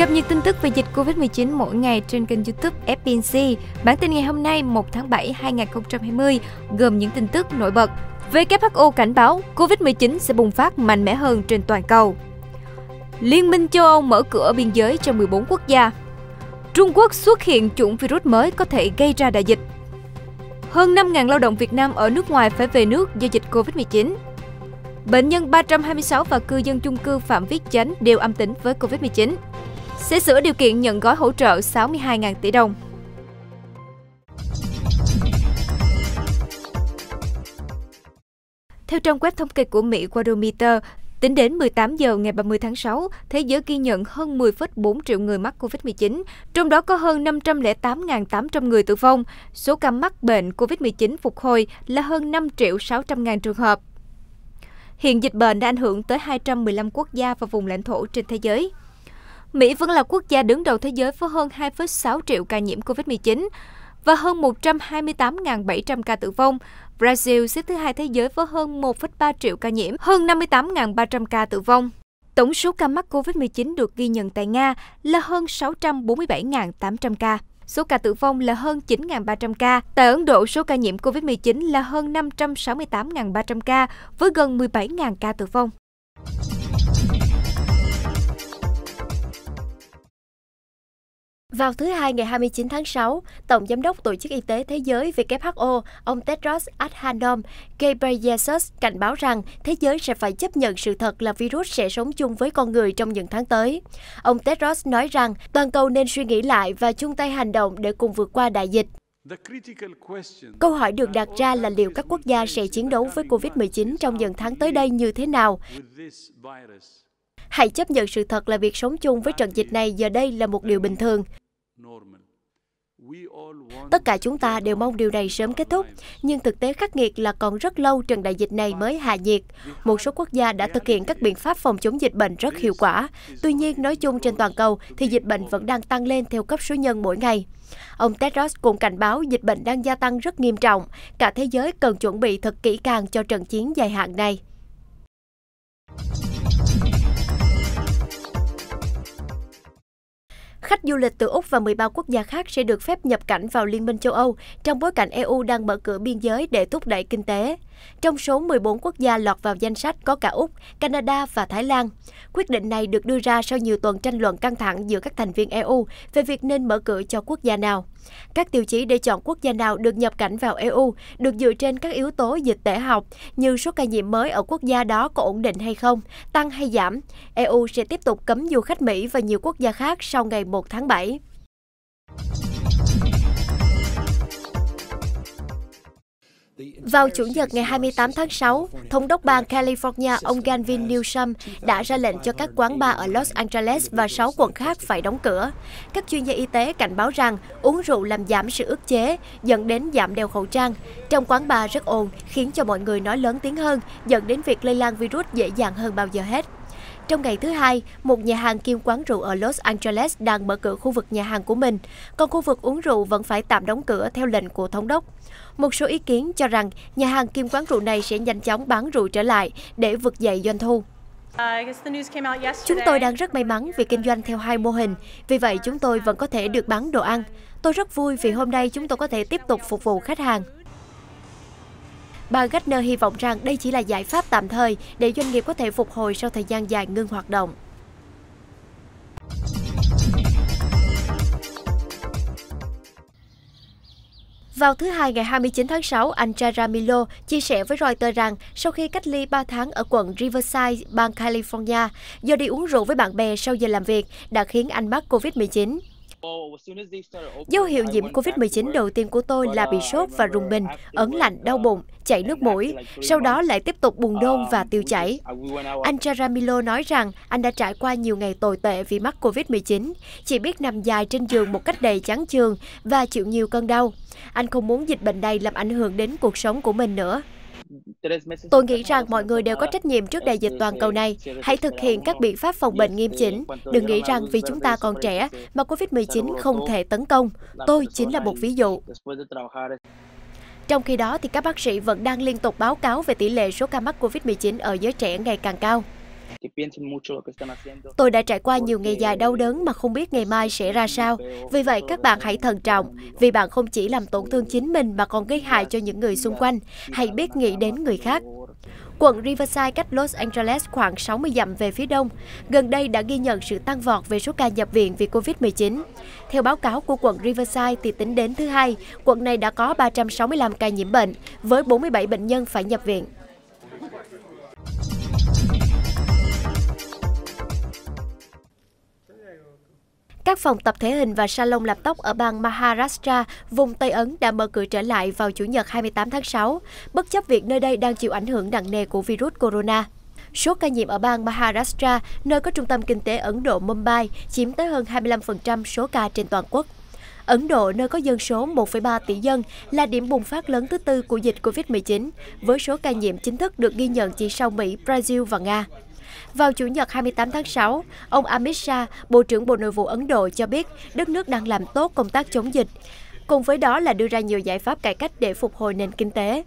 Cập nhật tin tức về dịch Covid-19 mỗi ngày trên kênh YouTube FPNC. Bản tin ngày hôm nay 1 tháng 7 2020 gồm những tin tức nổi bật. WHO cảnh báo Covid-19 sẽ bùng phát mạnh mẽ hơn trên toàn cầu. Liên minh châu Âu mở cửa biên giới cho 14 quốc gia. Trung Quốc xuất hiện chủng virus mới có thể gây ra đại dịch. Hơn 5.000 lao động Việt Nam ở nước ngoài phải về nước do dịch Covid-19. Bệnh nhân 326 và cư dân chung cư Phạm Viết Chánh đều âm tính với Covid-19 sẽ sửa điều kiện nhận gói hỗ trợ 62.000 tỷ đồng. Theo trang web thống kê của Mỹ Worldometer, Tính đến 18 giờ ngày 30 tháng 6, thế giới ghi nhận hơn 10,4 triệu người mắc COVID-19, trong đó có hơn 508.800 người tử vong. Số ca mắc bệnh COVID-19 phục hồi là hơn 5 600 000 trường hợp. Hiện dịch bệnh đã ảnh hưởng tới 215 quốc gia và vùng lãnh thổ trên thế giới. Mỹ vẫn là quốc gia đứng đầu thế giới với hơn 2,6 triệu ca nhiễm COVID-19 và hơn 128.700 ca tử vong. Brazil xếp thứ hai thế giới với hơn 1,3 triệu ca nhiễm, hơn 58.300 ca tử vong. Tổng số ca mắc COVID-19 được ghi nhận tại Nga là hơn 647.800 ca. Số ca tử vong là hơn 9.300 ca. Tại Ấn Độ, số ca nhiễm COVID-19 là hơn 568.300 ca với gần 17.000 ca tử vong. Vào thứ Hai ngày 29 tháng 6, Tổng Giám đốc Tổ chức Y tế Thế giới WHO, ông Tedros Adhanom Ghebreyesus cảnh báo rằng thế giới sẽ phải chấp nhận sự thật là virus sẽ sống chung với con người trong những tháng tới. Ông Tedros nói rằng toàn cầu nên suy nghĩ lại và chung tay hành động để cùng vượt qua đại dịch. Câu hỏi được đặt ra là liệu các quốc gia sẽ chiến đấu với COVID-19 trong những tháng tới đây như thế nào? Hãy chấp nhận sự thật là việc sống chung với trận dịch này giờ đây là một điều bình thường. Tất cả chúng ta đều mong điều này sớm kết thúc, nhưng thực tế khắc nghiệt là còn rất lâu trận đại dịch này mới hạ nhiệt. Một số quốc gia đã thực hiện các biện pháp phòng chống dịch bệnh rất hiệu quả. Tuy nhiên, nói chung trên toàn cầu thì dịch bệnh vẫn đang tăng lên theo cấp số nhân mỗi ngày. Ông Tedros cũng cảnh báo dịch bệnh đang gia tăng rất nghiêm trọng, cả thế giới cần chuẩn bị thật kỹ càng cho trận chiến dài hạn này. Khách du lịch từ Úc và 13 quốc gia khác sẽ được phép nhập cảnh vào Liên minh châu Âu trong bối cảnh EU đang mở cửa biên giới để thúc đẩy kinh tế. Trong số 14 quốc gia lọt vào danh sách có cả Úc, Canada và Thái Lan. Quyết định này được đưa ra sau nhiều tuần tranh luận căng thẳng giữa các thành viên EU về việc nên mở cửa cho quốc gia nào. Các tiêu chí để chọn quốc gia nào được nhập cảnh vào EU được dựa trên các yếu tố dịch tễ học như số ca nhiễm mới ở quốc gia đó có ổn định hay không, tăng hay giảm. EU sẽ tiếp tục cấm du khách Mỹ và nhiều quốc gia khác sau ngày 1 1 tháng 7. Vào Chủ nhật ngày 28 tháng 6, Thống đốc bang California ông Gavin Newsom đã ra lệnh cho các quán bar ở Los Angeles và 6 quận khác phải đóng cửa. Các chuyên gia y tế cảnh báo rằng uống rượu làm giảm sự ức chế, dẫn đến giảm đeo khẩu trang. Trong quán bar rất ồn, khiến cho mọi người nói lớn tiếng hơn, dẫn đến việc lây lan virus dễ dàng hơn bao giờ hết. Trong ngày thứ hai, một nhà hàng kim quán rượu ở Los Angeles đang mở cửa khu vực nhà hàng của mình, còn khu vực uống rượu vẫn phải tạm đóng cửa theo lệnh của thống đốc. Một số ý kiến cho rằng nhà hàng kim quán rượu này sẽ nhanh chóng bán rượu trở lại để vực dậy doanh thu. Chúng tôi đang rất may mắn vì kinh doanh theo hai mô hình, vì vậy chúng tôi vẫn có thể được bán đồ ăn. Tôi rất vui vì hôm nay chúng tôi có thể tiếp tục phục vụ khách hàng. Bà Gartner hy vọng rằng đây chỉ là giải pháp tạm thời để doanh nghiệp có thể phục hồi sau thời gian dài ngưng hoạt động. Vào thứ Hai ngày 29 tháng 6, anh Jaramillo chia sẻ với Reuters rằng sau khi cách ly 3 tháng ở quận Riverside, bang California, do đi uống rượu với bạn bè sau giờ làm việc đã khiến anh mắc COVID-19. Dấu hiệu nhiễm COVID-19 đầu tiên của tôi là bị uh, sốt và rùng mình, ấn lạnh, đau uh, bụng, chảy nước mũi, sau đó lại tiếp tục buồn nôn và uh, tiêu chảy. Anh Jaramillo nói rằng anh đã trải qua nhiều ngày tồi tệ vì mắc COVID-19, chỉ biết nằm dài trên giường một cách đầy chán chường và chịu nhiều cơn đau. Anh không muốn dịch bệnh này làm ảnh hưởng đến cuộc sống của mình nữa. Tôi nghĩ rằng mọi người đều có trách nhiệm trước đại dịch toàn cầu này. Hãy thực hiện các biện pháp phòng bệnh nghiêm chỉnh. Đừng nghĩ rằng vì chúng ta còn trẻ mà COVID-19 không thể tấn công. Tôi chính là một ví dụ. Trong khi đó, thì các bác sĩ vẫn đang liên tục báo cáo về tỷ lệ số ca mắc COVID-19 ở giới trẻ ngày càng cao. Tôi đã trải qua nhiều ngày dài đau đớn mà không biết ngày mai sẽ ra sao. Vì vậy các bạn hãy thận trọng, vì bạn không chỉ làm tổn thương chính mình mà còn gây hại cho những người xung quanh. Hãy biết nghĩ đến người khác. Quận Riverside cách Los Angeles khoảng 60 dặm về phía đông, gần đây đã ghi nhận sự tăng vọt về số ca nhập viện vì COVID-19. Theo báo cáo của quận Riverside thì tính đến thứ hai, quận này đã có 365 ca nhiễm bệnh với 47 bệnh nhân phải nhập viện. Các phòng tập thể hình và salon làm tóc ở bang Maharashtra, vùng Tây Ấn đã mở cửa trở lại vào Chủ nhật 28 tháng 6, bất chấp việc nơi đây đang chịu ảnh hưởng nặng nề của virus corona. Số ca nhiễm ở bang Maharashtra, nơi có trung tâm kinh tế Ấn Độ Mumbai, chiếm tới hơn 25% số ca trên toàn quốc. Ấn Độ, nơi có dân số 1,3 tỷ dân, là điểm bùng phát lớn thứ tư của dịch COVID-19, với số ca nhiễm chính thức được ghi nhận chỉ sau Mỹ, Brazil và Nga. Vào Chủ nhật 28 tháng 6, ông Amit Shah, Bộ trưởng Bộ Nội vụ Ấn Độ cho biết đất nước đang làm tốt công tác chống dịch. Cùng với đó là đưa ra nhiều giải pháp cải cách để phục hồi nền kinh tế.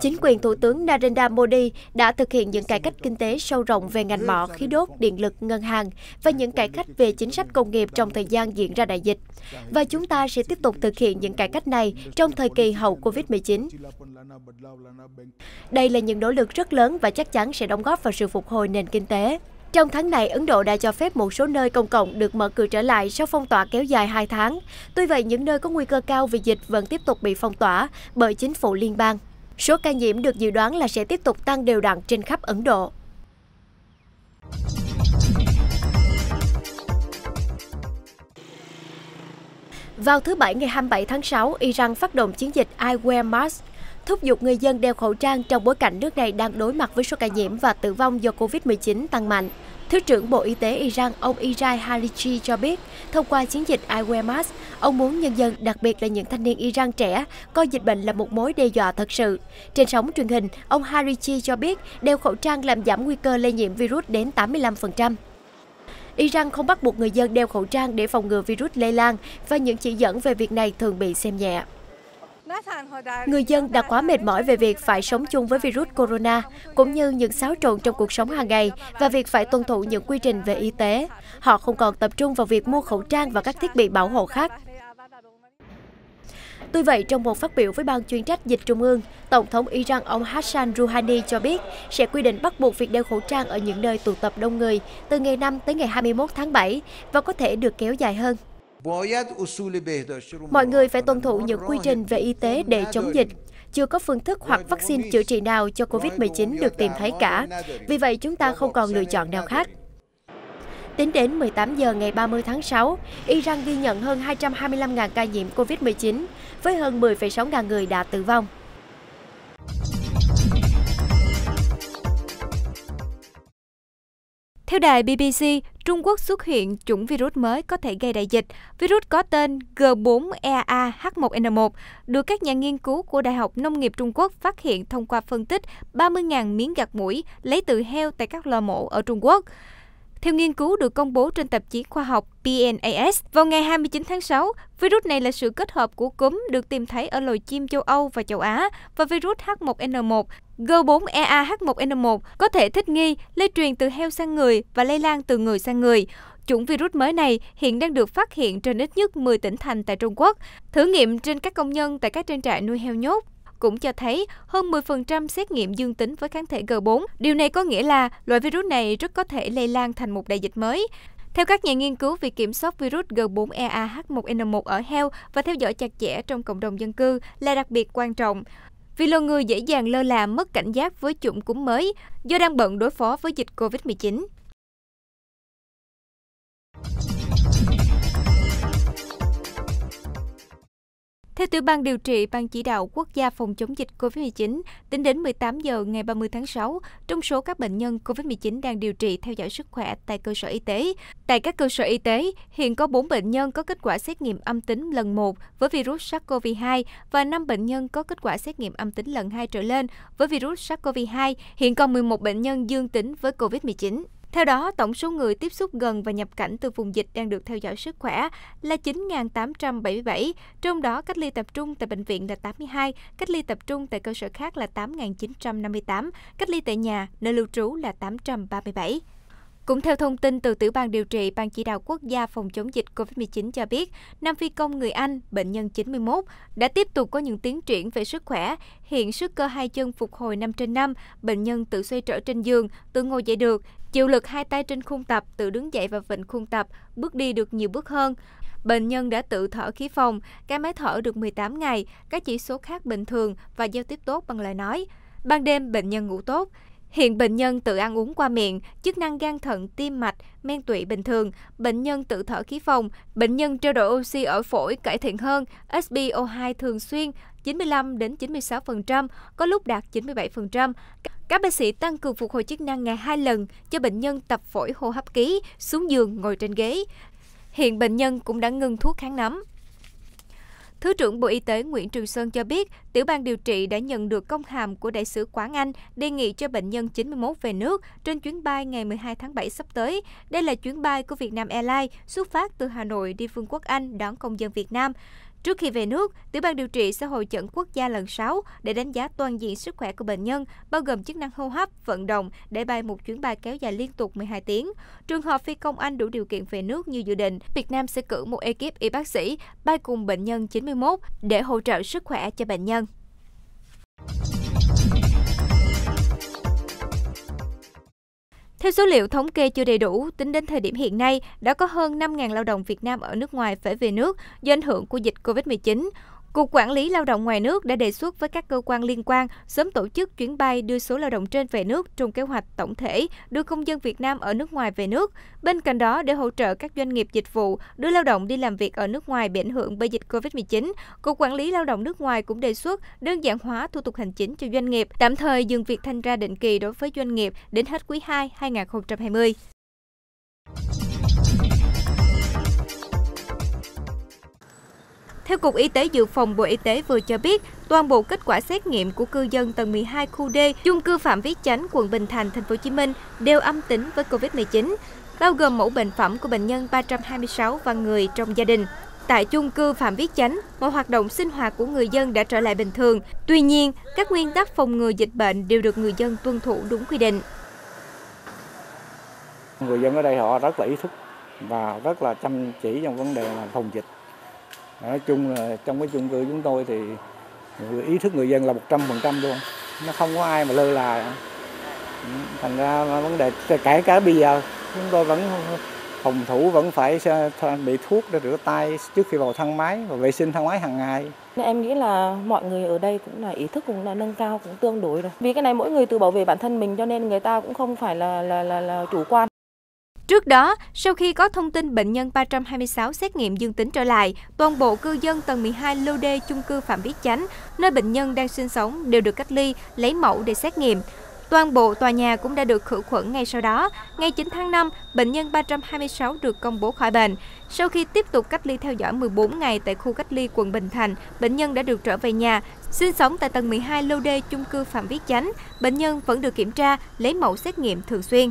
Chính quyền Thủ tướng Narendra Modi đã thực hiện những cải cách kinh tế sâu rộng về ngành mỏ, khí đốt, điện lực, ngân hàng và những cải cách về chính sách công nghiệp trong thời gian diễn ra đại dịch. Và chúng ta sẽ tiếp tục thực hiện những cải cách này trong thời kỳ hậu COVID-19. Đây là những nỗ lực rất lớn và chắc chắn sẽ đóng góp vào sự phục hồi nền kinh tế. Trong tháng này, Ấn Độ đã cho phép một số nơi công cộng được mở cửa trở lại sau phong tỏa kéo dài 2 tháng. Tuy vậy, những nơi có nguy cơ cao vì dịch vẫn tiếp tục bị phong tỏa bởi chính phủ liên bang. Số ca nhiễm được dự đoán là sẽ tiếp tục tăng đều đặn trên khắp Ấn Độ. Vào thứ Bảy ngày 27 tháng 6, Iran phát động chiến dịch I Wear Mask thúc giục người dân đeo khẩu trang trong bối cảnh nước này đang đối mặt với số ca nhiễm và tử vong do Covid-19 tăng mạnh. Thứ trưởng Bộ Y tế Iran ông Irai Halichi cho biết, thông qua chiến dịch I Wear Mask, ông muốn nhân dân, đặc biệt là những thanh niên Iran trẻ, coi dịch bệnh là một mối đe dọa thật sự. Trên sóng truyền hình, ông Halichi cho biết đeo khẩu trang làm giảm nguy cơ lây nhiễm virus đến 85%. Iran không bắt buộc người dân đeo khẩu trang để phòng ngừa virus lây lan và những chỉ dẫn về việc này thường bị xem nhẹ. Người dân đã quá mệt mỏi về việc phải sống chung với virus corona, cũng như những xáo trộn trong cuộc sống hàng ngày và việc phải tuân thủ những quy trình về y tế. Họ không còn tập trung vào việc mua khẩu trang và các thiết bị bảo hộ khác. Tuy vậy, trong một phát biểu với ban chuyên trách dịch trung ương, Tổng thống Iran ông Hassan Rouhani cho biết sẽ quy định bắt buộc việc đeo khẩu trang ở những nơi tụ tập đông người từ ngày 5 tới ngày 21 tháng 7 và có thể được kéo dài hơn. Mọi người phải tuân thủ những quy trình về y tế để chống dịch. Chưa có phương thức hoặc vaccine chữa trị nào cho COVID-19 được tìm thấy cả. Vì vậy, chúng ta không còn lựa chọn nào khác. Tính đến 18 giờ ngày 30 tháng 6, Iran ghi nhận hơn 225.000 ca nhiễm COVID-19, với hơn 10,6 ngàn người đã tử vong. Theo đài BBC, Trung Quốc xuất hiện chủng virus mới có thể gây đại dịch. Virus có tên G4EAH1N1 được các nhà nghiên cứu của Đại học Nông nghiệp Trung Quốc phát hiện thông qua phân tích 30.000 miếng gạt mũi lấy từ heo tại các lò mổ ở Trung Quốc. Theo nghiên cứu được công bố trên tạp chí khoa học PNAS, vào ngày 29 tháng 6, virus này là sự kết hợp của cúm được tìm thấy ở loài chim châu Âu và châu Á và virus H1N1 G4EAH1N1 có thể thích nghi, lây truyền từ heo sang người và lây lan từ người sang người. Chủng virus mới này hiện đang được phát hiện trên ít nhất 10 tỉnh thành tại Trung Quốc, thử nghiệm trên các công nhân tại các trang trại nuôi heo nhốt cũng cho thấy hơn 10% xét nghiệm dương tính với kháng thể G4. Điều này có nghĩa là loại virus này rất có thể lây lan thành một đại dịch mới. Theo các nhà nghiên cứu, việc kiểm soát virus G4EAH1N1 ở heo và theo dõi chặt chẽ trong cộng đồng dân cư là đặc biệt quan trọng. Vì loài người dễ dàng lơ là mất cảnh giác với chủng cúm mới do đang bận đối phó với dịch COVID-19. Theo tiểu ban điều trị Ban chỉ đạo quốc gia phòng chống dịch COVID-19, tính đến 18 giờ ngày 30 tháng 6, trong số các bệnh nhân COVID-19 đang điều trị theo dõi sức khỏe tại cơ sở y tế. Tại các cơ sở y tế, hiện có 4 bệnh nhân có kết quả xét nghiệm âm tính lần 1 với virus SARS-CoV-2 và 5 bệnh nhân có kết quả xét nghiệm âm tính lần 2 trở lên với virus SARS-CoV-2. Hiện còn 11 bệnh nhân dương tính với COVID-19. Theo đó, tổng số người tiếp xúc gần và nhập cảnh từ vùng dịch đang được theo dõi sức khỏe là 9.877, trong đó cách ly tập trung tại bệnh viện là 82, cách ly tập trung tại cơ sở khác là 8.958, cách ly tại nhà, nơi lưu trú là 837. Cũng theo thông tin từ Tiểu ban điều trị Ban chỉ đạo quốc gia phòng chống dịch COVID-19 cho biết, Nam Phi Công người Anh, bệnh nhân 91, đã tiếp tục có những tiến triển về sức khỏe. Hiện sức cơ hai chân phục hồi 5 trên 5, bệnh nhân tự xoay trở trên giường, tự ngồi dậy được, Chịu lực hai tay trên khung tập, tự đứng dậy và vịnh khung tập, bước đi được nhiều bước hơn. Bệnh nhân đã tự thở khí phòng, cái máy thở được 18 ngày, các chỉ số khác bình thường và giao tiếp tốt bằng lời nói. Ban đêm, bệnh nhân ngủ tốt. Hiện bệnh nhân tự ăn uống qua miệng, chức năng gan thận, tim mạch, men tụy bình thường, bệnh nhân tự thở khí phòng, bệnh nhân trao đổi oxy ở phổi cải thiện hơn, SpO2 thường xuyên 95 đến 96%, có lúc đạt 97%. Các bác sĩ tăng cường phục hồi chức năng ngày 2 lần cho bệnh nhân tập phổi hô hấp ký, xuống giường ngồi trên ghế. Hiện bệnh nhân cũng đã ngừng thuốc kháng nấm. Thứ trưởng Bộ Y tế Nguyễn Trường Sơn cho biết, tiểu ban điều trị đã nhận được công hàm của đại sứ Quảng Anh đề nghị cho bệnh nhân 91 về nước trên chuyến bay ngày 12 tháng 7 sắp tới. Đây là chuyến bay của Vietnam Airlines xuất phát từ Hà Nội đi Vương quốc Anh đón công dân Việt Nam. Trước khi về nước, Tiểu ban điều trị sẽ hội chẩn quốc gia lần 6 để đánh giá toàn diện sức khỏe của bệnh nhân, bao gồm chức năng hô hấp, vận động để bay một chuyến bay kéo dài liên tục 12 tiếng. Trường hợp phi công Anh đủ điều kiện về nước như dự định, Việt Nam sẽ cử một ekip y bác sĩ bay cùng bệnh nhân 91 để hỗ trợ sức khỏe cho bệnh nhân. Theo số liệu thống kê chưa đầy đủ, tính đến thời điểm hiện nay, đã có hơn 5.000 lao động Việt Nam ở nước ngoài phải về nước do ảnh hưởng của dịch COVID-19. Cục Quản lý Lao động ngoài nước đã đề xuất với các cơ quan liên quan sớm tổ chức chuyến bay đưa số lao động trên về nước trong kế hoạch tổng thể đưa công dân Việt Nam ở nước ngoài về nước. Bên cạnh đó, để hỗ trợ các doanh nghiệp dịch vụ đưa lao động đi làm việc ở nước ngoài bị ảnh hưởng bởi dịch COVID-19, Cục Quản lý Lao động nước ngoài cũng đề xuất đơn giản hóa thủ tục hành chính cho doanh nghiệp, tạm thời dừng việc thanh tra định kỳ đối với doanh nghiệp đến hết quý 2 2020. Theo Cục Y tế Dự phòng Bộ Y tế vừa cho biết, toàn bộ kết quả xét nghiệm của cư dân tầng 12 khu D, chung cư Phạm Viết Chánh, quận Bình Thạnh, thành phố Hồ Chí Minh đều âm tính với COVID-19, bao gồm mẫu bệnh phẩm của bệnh nhân 326 và người trong gia đình. Tại chung cư Phạm Viết Chánh, mọi hoạt động sinh hoạt của người dân đã trở lại bình thường. Tuy nhiên, các nguyên tắc phòng ngừa dịch bệnh đều được người dân tuân thủ đúng quy định. Người dân ở đây họ rất là ý thức và rất là chăm chỉ trong vấn đề phòng dịch nói chung là trong cái chung cư chúng tôi thì ý thức người dân là 100% luôn nó không có ai mà lơ là thành ra vấn đề kể cả bây giờ chúng tôi vẫn phòng thủ vẫn phải bị thuốc để rửa tay trước khi vào thang máy và vệ sinh thang máy hàng ngày. Em nghĩ là mọi người ở đây cũng là ý thức cũng là nâng cao cũng tương đối rồi. Vì cái này mỗi người tự bảo vệ bản thân mình cho nên người ta cũng không phải là là là, là chủ quan. Trước đó, sau khi có thông tin bệnh nhân 326 xét nghiệm dương tính trở lại, toàn bộ cư dân tầng 12 lô đê chung cư Phạm Viết Chánh, nơi bệnh nhân đang sinh sống đều được cách ly, lấy mẫu để xét nghiệm. Toàn bộ tòa nhà cũng đã được khử khuẩn ngay sau đó. Ngày 9 tháng 5, bệnh nhân 326 được công bố khỏi bệnh. Sau khi tiếp tục cách ly theo dõi 14 ngày tại khu cách ly quận Bình Thạnh, bệnh nhân đã được trở về nhà, sinh sống tại tầng 12 lô đê chung cư Phạm Viết Chánh. Bệnh nhân vẫn được kiểm tra, lấy mẫu xét nghiệm thường xuyên.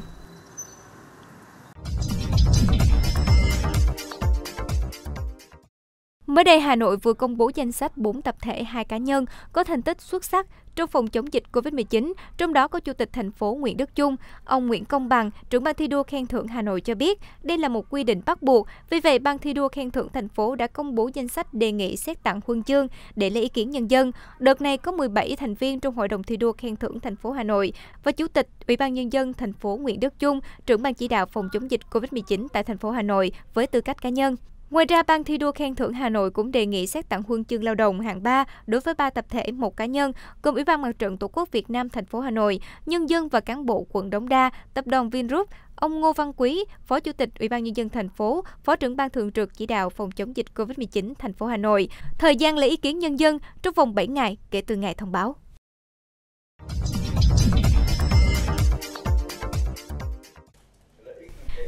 Mới đây, Hà Nội vừa công bố danh sách 4 tập thể 2 cá nhân có thành tích xuất sắc trong phòng chống dịch COVID-19, trong đó có Chủ tịch thành phố Nguyễn Đức Chung. Ông Nguyễn Công Bằng, trưởng ban thi đua khen thưởng Hà Nội cho biết, đây là một quy định bắt buộc. Vì vậy, ban thi đua khen thưởng thành phố đã công bố danh sách đề nghị xét tặng huân chương để lấy ý kiến nhân dân. Đợt này có 17 thành viên trong Hội đồng thi đua khen thưởng thành phố Hà Nội và Chủ tịch Ủy ban nhân dân thành phố Nguyễn Đức Chung, trưởng ban chỉ đạo phòng chống dịch COVID-19 tại thành phố Hà Nội với tư cách cá nhân. Ngoài ra, Ban thi đua khen thưởng Hà Nội cũng đề nghị xét tặng huân chương lao động hạng 3 đối với 3 tập thể, một cá nhân, gồm Ủy ban Mặt trận Tổ quốc Việt Nam thành phố Hà Nội, nhân dân và cán bộ quận Đống Đa, tập đoàn Vingroup, ông Ngô Văn Quý, Phó Chủ tịch Ủy ban nhân dân thành phố, Phó trưởng ban thường trực chỉ đạo phòng chống dịch COVID-19 thành phố Hà Nội. Thời gian lấy ý kiến nhân dân trong vòng 7 ngày kể từ ngày thông báo.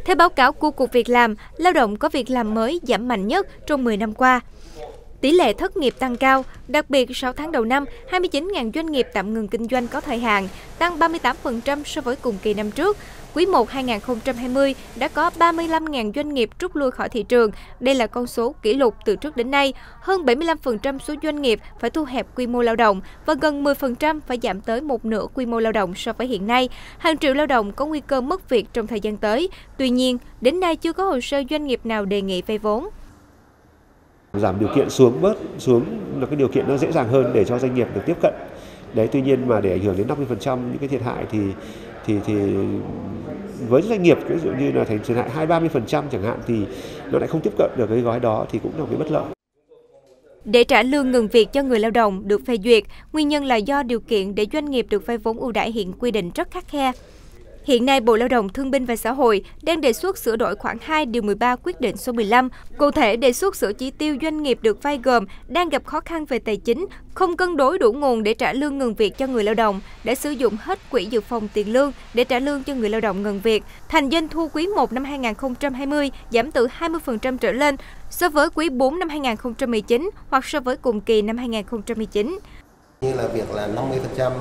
Theo báo cáo của Cục Việc làm, lao động có việc làm mới giảm mạnh nhất trong 10 năm qua. Tỷ lệ thất nghiệp tăng cao, đặc biệt 6 tháng đầu năm, 29.000 doanh nghiệp tạm ngừng kinh doanh có thời hạn, tăng 38% so với cùng kỳ năm trước. Quý 1 2020 đã có 35.000 doanh nghiệp rút lui khỏi thị trường. Đây là con số kỷ lục từ trước đến nay. Hơn 75% số doanh nghiệp phải thu hẹp quy mô lao động và gần 10% phải giảm tới một nửa quy mô lao động so với hiện nay. Hàng triệu lao động có nguy cơ mất việc trong thời gian tới. Tuy nhiên, đến nay chưa có hồ sơ doanh nghiệp nào đề nghị vay vốn giảm điều kiện xuống bớt xuống là cái điều kiện nó dễ dàng hơn để cho doanh nghiệp được tiếp cận đấy tuy nhiên mà để ảnh hưởng đến 50% những cái thiệt hại thì thì thì với doanh nghiệp ví dụ như là thành thiệt hại hai ba mươi phần trăm chẳng hạn thì nó lại không tiếp cận được cái gói đó thì cũng là một cái bất lợi để trả lương ngừng việc cho người lao động được phê duyệt, nguyên nhân là do điều kiện để doanh nghiệp được vay vốn ưu đãi hiện quy định rất khắc khe. Hiện nay, Bộ Lao động Thương binh và Xã hội đang đề xuất sửa đổi khoảng 2 điều 13 quyết định số 15. Cụ thể, đề xuất sửa chỉ tiêu doanh nghiệp được vay gồm đang gặp khó khăn về tài chính, không cân đối đủ nguồn để trả lương ngừng việc cho người lao động, đã sử dụng hết quỹ dự phòng tiền lương để trả lương cho người lao động ngừng việc. Thành doanh thu quý 1 năm 2020 giảm từ 20% trở lên so với quý 4 năm 2019 hoặc so với cùng kỳ năm 2019. Như là việc là 50%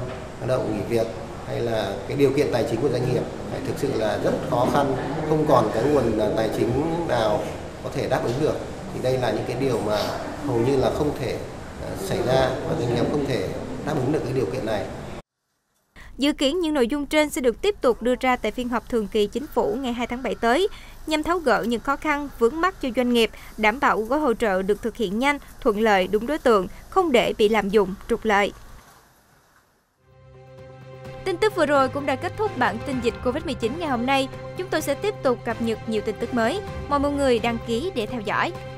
lao động nghỉ việc hay là cái điều kiện tài chính của doanh nghiệp thực sự là rất khó khăn không còn cái nguồn à, tài chính nào có thể đáp ứng được thì đây là những cái điều mà hầu như là không thể à, xảy ra và doanh nghiệp không thể đáp ứng được cái điều kiện này Dự kiến những nội dung trên sẽ được tiếp tục đưa ra tại phiên họp thường kỳ chính phủ ngày 2 tháng 7 tới, nhằm tháo gỡ những khó khăn vướng mắt cho doanh nghiệp, đảm bảo gói hỗ trợ được thực hiện nhanh, thuận lợi, đúng đối tượng, không để bị làm dụng, trục lợi. Tin tức vừa rồi cũng đã kết thúc bản tin dịch Covid-19 ngày hôm nay. Chúng tôi sẽ tiếp tục cập nhật nhiều tin tức mới. Mời mọi người đăng ký để theo dõi.